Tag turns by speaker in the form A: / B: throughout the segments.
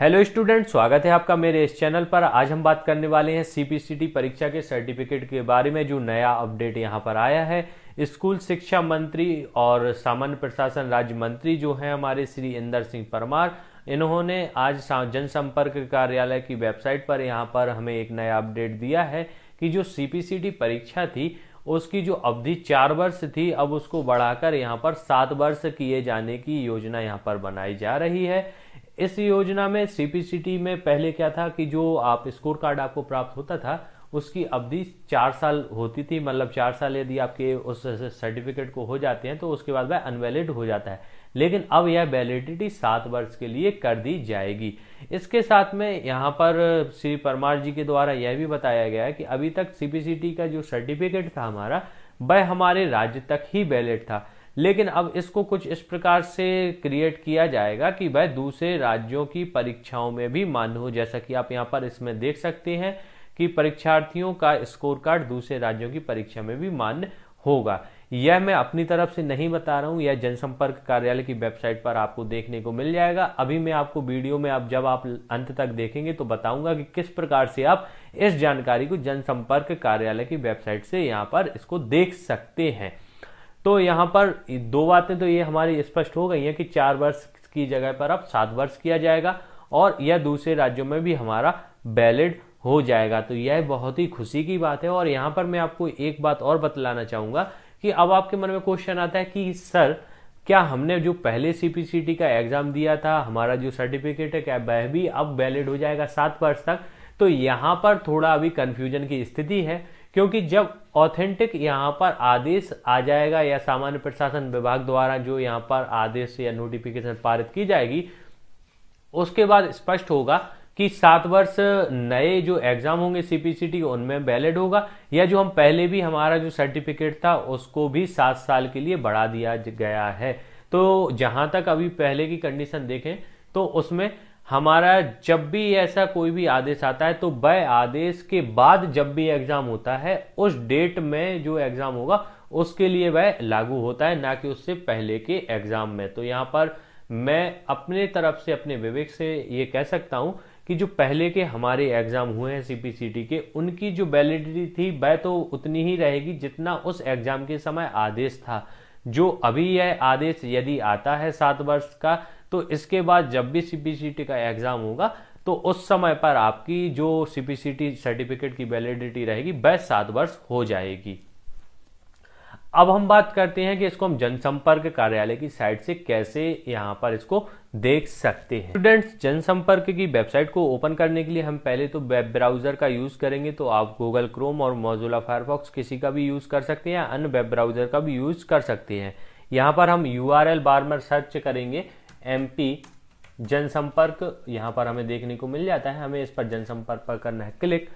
A: hello student स्वागत है आपका मेरे इस चैनल पर आज हम बात करने वाले हैं सीपीसीटी परीक्षा के सर्टिफिकेट के बारे में जो नया अपडेट यहां पर आया है स्कूल शिक्षा मंत्री और सामान्य प्रशासन राज्य मंत्री जो हैं हमारे श्री इंदर सिंह परमार इन्होंने आज जनसंपर्क कार्यालय की वेबसाइट पर यहाँ पर हमें एक नया अपडेट दिया है कि जो सीपीसीटी परीक्षा थी उसकी जो अवधि चार वर्ष थी अब उसको बढ़ाकर यहाँ पर सात वर्ष किए जाने की योजना यहाँ पर बनाई जा रही है इस योजना में सीपीसीटी में पहले क्या था कि जो आप स्कोर कार्ड आपको प्राप्त होता था उसकी अवधि चार साल होती थी मतलब चार साल यदि आपके उस सर्टिफिकेट को हो जाते हैं तो उसके बाद वह अनवैलिड हो जाता है लेकिन अब यह वैलिडिटी सात वर्ष के लिए कर दी जाएगी इसके साथ में यहाँ पर श्री परमार जी के द्वारा यह भी बताया गया है कि अभी तक सीपीसीटी का जो सर्टिफिकेट था हमारा वह हमारे राज्य तक ही वैलिड था लेकिन अब इसको कुछ इस प्रकार से क्रिएट किया जाएगा कि वह दूसरे राज्यों की परीक्षाओं में भी मान्य हो जैसा कि आप यहाँ पर इसमें देख सकते हैं कि परीक्षार्थियों का स्कोर कार्ड दूसरे राज्यों की परीक्षा में भी मान्य होगा यह मैं अपनी तरफ से नहीं बता रहा हूं यह जनसंपर्क कार्यालय की वेबसाइट पर आपको देखने को मिल जाएगा अभी मैं आपको वीडियो में आप जब आप अंत तक देखेंगे तो बताऊंगा कि किस प्रकार से आप इस जानकारी को जनसंपर्क कार्यालय की वेबसाइट से यहाँ पर इसको देख सकते हैं तो यहाँ पर दो बातें तो ये हमारी स्पष्ट हो गई हैं कि चार वर्ष की जगह पर अब सात वर्ष किया जाएगा और यह दूसरे राज्यों में भी हमारा वैलिड हो जाएगा तो यह बहुत ही खुशी की बात है और यहाँ पर मैं आपको एक बात और बतलाना चाहूंगा कि अब आपके मन में क्वेश्चन आता है कि सर क्या हमने जो पहले सीपीसीटी का एग्जाम दिया था हमारा जो सर्टिफिकेट है क्या वह भी अब वैलिड हो जाएगा सात वर्ष तक तो यहाँ पर थोड़ा अभी कन्फ्यूजन की स्थिति है क्योंकि जब ऑथेंटिक यहाँ पर आदेश आ जाएगा या सामान्य प्रशासन विभाग द्वारा जो यहाँ पर आदेश या नोटिफिकेशन पारित की जाएगी उसके बाद स्पष्ट होगा कि सात वर्ष नए जो एग्जाम होंगे सीपीसीटी उनमें वैलिड होगा या जो हम पहले भी हमारा जो सर्टिफिकेट था उसको भी सात साल के लिए बढ़ा दिया गया है तो जहां तक अभी पहले की कंडीशन देखें तो उसमें हमारा जब भी ऐसा कोई भी आदेश आता है तो वह आदेश के बाद जब भी एग्जाम होता है उस डेट में जो एग्जाम होगा उसके लिए वह लागू होता है ना कि उससे पहले के एग्जाम में तो यहाँ पर मैं अपने तरफ से अपने विवेक से ये कह सकता हूँ कि जो पहले के हमारे एग्जाम हुए हैं सीपीसीटी के उनकी जो वैलिडिटी थी वह तो उतनी ही रहेगी जितना उस एग्जाम के समय आदेश था जो अभी यह आदेश यदि आता है सात वर्ष का तो इसके बाद जब भी सीपीसीटी का एग्जाम होगा तो उस समय पर आपकी जो सीपीसीटी सर्टिफिकेट की वैलिडिटी रहेगी वह सात वर्ष हो जाएगी अब हम बात करते हैं कि इसको हम जनसंपर्क कार्यालय की साइट से कैसे यहां पर इसको देख सकते हैं स्टूडेंट्स जनसंपर्क की वेबसाइट को ओपन करने के लिए हम पहले तो वेब ब्राउजर का यूज करेंगे तो आप गूगल क्रोम और मोजोला फायरफॉक्स किसी का भी यूज कर सकते हैं अन्य वेब ब्राउजर का भी यूज कर सकते हैं यहाँ पर हम यू बार में सर्च करेंगे एमपी जनसंपर्क यहाँ पर हमें देखने को मिल जाता है हमें इस पर जनसंपर्क पर करना है क्लिक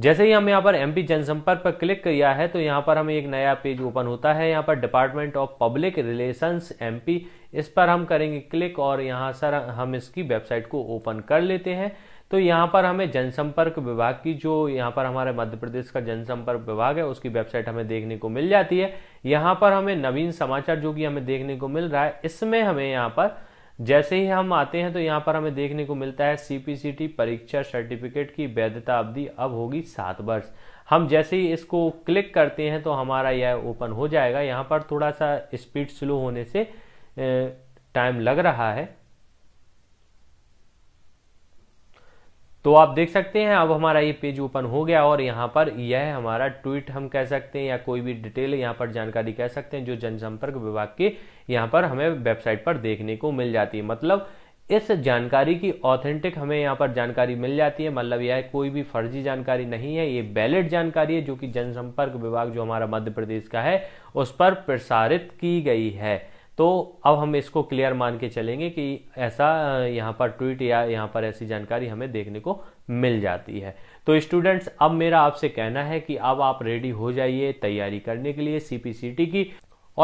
A: जैसे ही हम यहाँ पर एमपी जनसंपर्क पर क्लिक किया है तो यहाँ पर हमें एक नया पेज ओपन होता है यहाँ पर department of public relations MP इस पर हम करेंगे क्लिक और यहाँ सर हम इसकी वेबसाइट को ओपन कर लेते हैं तो यहाँ पर हमें जनसंपर्क विभाग की जो यहाँ पर हमारे मध्य प्रदेश का जनसंपर्क विभाग है उसकी वेबसाइट हमें देखने को मिल जाती है यहाँ पर हमें नवीन समाचार जो कि हमें देखने को मिल रहा है इसमें हमें यहाँ पर जैसे ही हम आते हैं तो यहाँ पर हमें देखने को मिलता है सीपीसीटी परीक्षा सर्टिफिकेट की वैधता अवधि अब होगी सात वर्ष हम जैसे ही इसको क्लिक करते हैं तो हमारा यह ओपन हो जाएगा यहाँ पर थोड़ा सा स्पीड स्लो होने से टाइम लग रहा है तो आप देख सकते हैं अब हमारा ये पेज ओपन हो गया और यहाँ पर यह हमारा ट्वीट हम कह सकते हैं या कोई भी डिटेल यहाँ पर जानकारी कह सकते हैं जो जनसंपर्क विभाग के यहाँ पर हमें वेबसाइट पर देखने को मिल जाती है मतलब इस जानकारी की ऑथेंटिक हमें यहाँ पर जानकारी मिल जाती है मतलब यह कोई भी फर्जी जानकारी नहीं है ये वैलिड जानकारी है जो कि जनसंपर्क विभाग जो हमारा मध्य प्रदेश का है उस पर प्रसारित की गई है तो अब हम इसको क्लियर मान के चलेंगे कि ऐसा यहाँ पर ट्वीट या यहाँ पर ऐसी जानकारी हमें देखने को मिल जाती है तो स्टूडेंट्स अब मेरा आपसे कहना है कि अब आप रेडी हो जाइए तैयारी करने के लिए सीपीसीटी की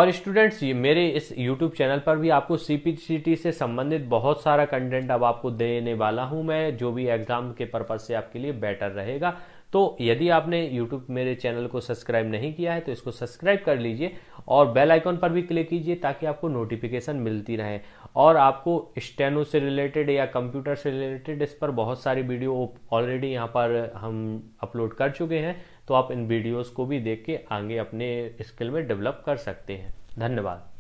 A: और स्टूडेंट्स ये मेरे इस YouTube चैनल पर भी आपको सी से संबंधित बहुत सारा कंटेंट अब आपको देने वाला हूं मैं जो भी एग्जाम के पर्पज से आपके लिए बेटर रहेगा तो यदि आपने यूट्यूब मेरे चैनल को सब्सक्राइब नहीं किया है तो इसको सब्सक्राइब कर लीजिए और बेल आइकॉन पर भी क्लिक कीजिए ताकि आपको नोटिफिकेशन मिलती रहे और आपको स्टेनो से रिलेटेड या कंप्यूटर से रिलेटेड इस पर बहुत सारी वीडियो ऑलरेडी यहाँ पर हम अपलोड कर चुके हैं तो आप इन वीडियोस को भी देख के आगे अपने स्किल में डेवलप कर सकते हैं धन्यवाद